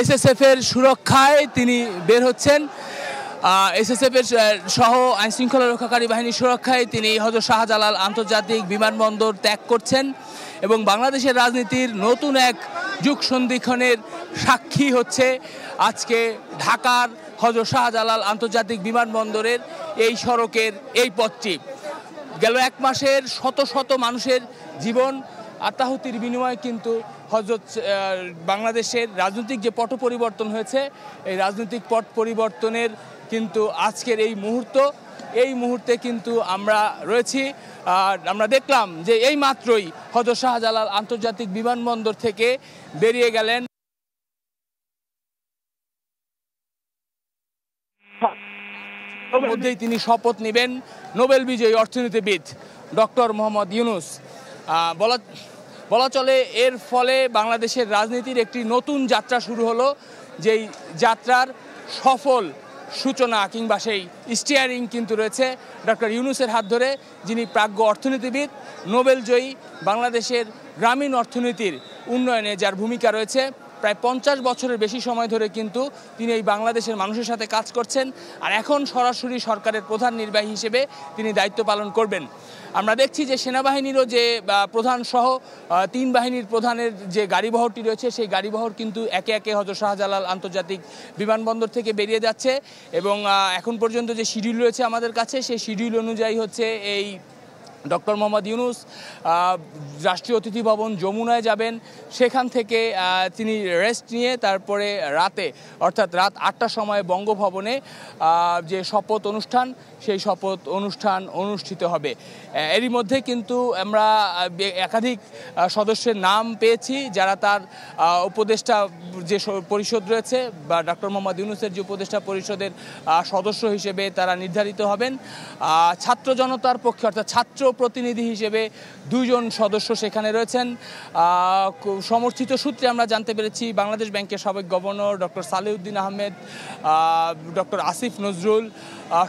এসএসএফের সুরক্ষায় তিনি বের হচ্ছেন এসএসএফের সহ আইনশৃঙ্খলা রক্ষাকারী বাহিনীর সুরক্ষায় তিনি হজর শাহজালাল আন্তর্জাতিক বিমানবন্দর ত্যাগ করছেন এবং বাংলাদেশের রাজনীতির নতুন এক যুগ সন্ধিক্ষণের সাক্ষী হচ্ছে আজকে ঢাকার হজর শাহজালাল আন্তর্জাতিক বিমানবন্দরের এই সড়কের এই পথটি গেল এক মাসের শত শত মানুষের জীবন আত্মাহুতির বিনিময়ে কিন্তু হজরত বাংলাদেশের রাজনৈতিক যে পট পরিবর্তন হয়েছে এই রাজনৈতিক পট পরিবর্তনের কিন্তু আজকের এই মুহূর্ত এই মুহূর্তে কিন্তু আমরা রয়েছি আর আমরা দেখলাম যে এই মাত্রই হজর শাহজালাল আন্তর্জাতিক বিমানবন্দর থেকে বেরিয়ে গেলেন মধ্যেই তিনি শপথ নেবেন নোবেল বিজয়ী অর্থনীতিবিদ ডক্টর মোহাম্মদ ইউনুস বলা বলা চলে এর ফলে বাংলাদেশের রাজনীতির একটি নতুন যাত্রা শুরু হলো যেই যাত্রার সফল সূচনা কিংবা সেই স্টিয়ারিং কিন্তু রয়েছে ডক্টর ইউনুসের হাত ধরে যিনি প্রাজ্ঞ অর্থনীতিবিদ নোবেলজয়ী বাংলাদেশের গ্রামীণ অর্থনীতির উন্নয়নে যার ভূমিকা রয়েছে প্রায় পঞ্চাশ বছরের বেশি সময় ধরে কিন্তু তিনি এই বাংলাদেশের মানুষের সাথে কাজ করছেন আর এখন সরাসরি সরকারের প্রধান নির্বাহী হিসেবে তিনি দায়িত্ব পালন করবেন আমরা দেখছি যে সেনাবাহিনীরও যে প্রধান সহ তিন বাহিনীর প্রধানের যে গাড়িবহরটি রয়েছে সেই গাড়িবহর কিন্তু একে একে হজর শাহজালাল আন্তর্জাতিক বিমানবন্দর থেকে বেরিয়ে যাচ্ছে এবং এখন পর্যন্ত যে শিডিউল রয়েছে আমাদের কাছে সেই শিডিউল অনুযায়ী হচ্ছে এই ডক্টর মোহাম্মদ ইউনুস রাষ্ট্রীয় অতিথি ভবন যমুনায় যাবেন সেখান থেকে তিনি রেস্ট নিয়ে তারপরে রাতে অর্থাৎ রাত আটটার সময় বঙ্গভবনে যে শপথ অনুষ্ঠান সেই শপথ অনুষ্ঠান অনুষ্ঠিত হবে এরই মধ্যে কিন্তু আমরা একাধিক সদস্যের নাম পেয়েছি যারা তার উপদেষ্টা যে পরিষদ রয়েছে বা ডক্টর মোহাম্মদ ইউনুসের যে উপদেষ্টা পরিষদের সদস্য হিসেবে তারা নির্ধারিত হবেন ছাত্র জনতার পক্ষে অর্থাৎ ছাত্র প্রতিনিধি হিসেবে দুইজন সদস্য সেখানে রয়েছেন সমর্থিত সূত্রে আমরা জানতে পেরেছি বাংলাদেশ ব্যাংকের সাবেক governor doctor Salehuddin Ahmed doctor Asif Nazrul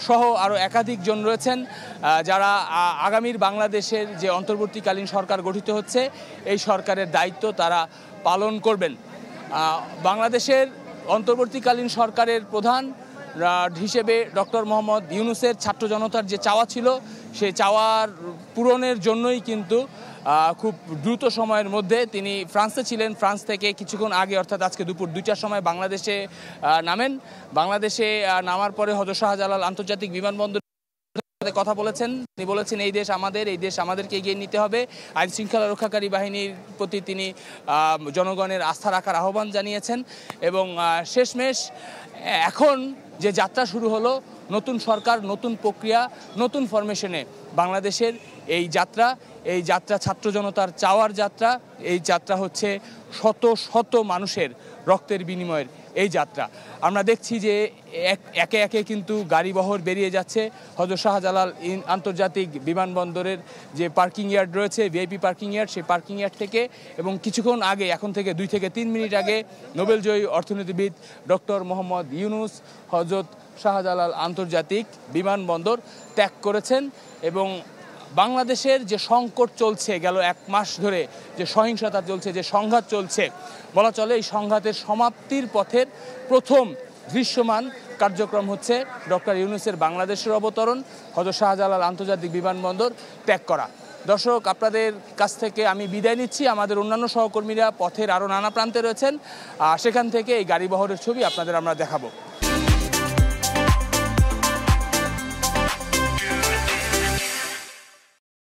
সহ আরও একাধিকজন রয়েছেন যারা আগামীর বাংলাদেশের যে অন্তর্বর্তীকালীন সরকার গঠিত হচ্ছে এই সরকারের দায়িত্ব তারা পালন করবেন বাংলাদেশের অন্তর্বর্তীকালীন সরকারের প্রধান হিসেবে ডক্টর মোহাম্মদ ইউনুসের ছাত্র জনতার যে চাওয়া ছিল সেই চাওয়ার পূরণের জন্যই কিন্তু খুব দ্রুত সময়ের মধ্যে তিনি ফ্রান্সে ছিলেন ফ্রান্স থেকে কিছুক্ষণ আগে অর্থাৎ আজকে দুপুর দুইটার সময় বাংলাদেশে নামেন বাংলাদেশে নামার পরে হজর শাহজালাল আন্তর্জাতিক বিমানবন্দর সাথে কথা বলেছেন তিনি বলেছেন এই দেশ আমাদের এই দেশ আমাদেরকে এগিয়ে নিতে হবে আইন শৃঙ্খলা রক্ষাকারী বাহিনীর প্রতি তিনি জনগণের আস্থা রাখার আহ্বান জানিয়েছেন এবং শেষমেশ এখন যে যাত্রা শুরু হলো নতুন সরকার নতুন প্রক্রিয়া নতুন ফরমেশনে বাংলাদেশের এই যাত্রা এই যাত্রা ছাত্র জনতার চাওয়ার যাত্রা এই যাত্রা হচ্ছে শত শত মানুষের রক্তের বিনিময়ের এই যাত্রা আমরা দেখছি যে একে একে কিন্তু গাড়িবহর বেরিয়ে যাচ্ছে হজর শাহজালাল ইন আন্তর্জাতিক বিমানবন্দরের যে পার্কিং ইয়ার্ড রয়েছে ভিআইপি পার্কিং ইয়ার্ড সেই পার্কিং ইয়ার্ড থেকে এবং কিছুক্ষণ আগে এখন থেকে দুই থেকে তিন মিনিট আগে নোবেলজয়ী অর্থনীতিবিদ ডক্টর মোহাম্মদ ইউনুস হজরত শাহজালাল আন্তর্জাতিক বিমানবন্দর ত্যাগ করেছেন এবং বাংলাদেশের যে সংকট চলছে গেল এক মাস ধরে যে সহিংসতা চলছে যে সংঘাত চলছে বলা চলে এই সংঘাতের সমাপ্তির পথের প্রথম দৃশ্যমান কার্যক্রম হচ্ছে ডক্টর ইউনুসের বাংলাদেশের অবতরণ হজর শাহজালাল আন্তর্জাতিক বিমানবন্দর ত্যাগ করা দর্শক আপনাদের কাছ থেকে আমি বিদায় নিচ্ছি আমাদের অন্যান্য সহকর্মীরা পথের আরও নানা প্রান্তে রয়েছেন সেখান থেকে এই গাড়ি বহরের ছবি আপনাদের আমরা দেখাবো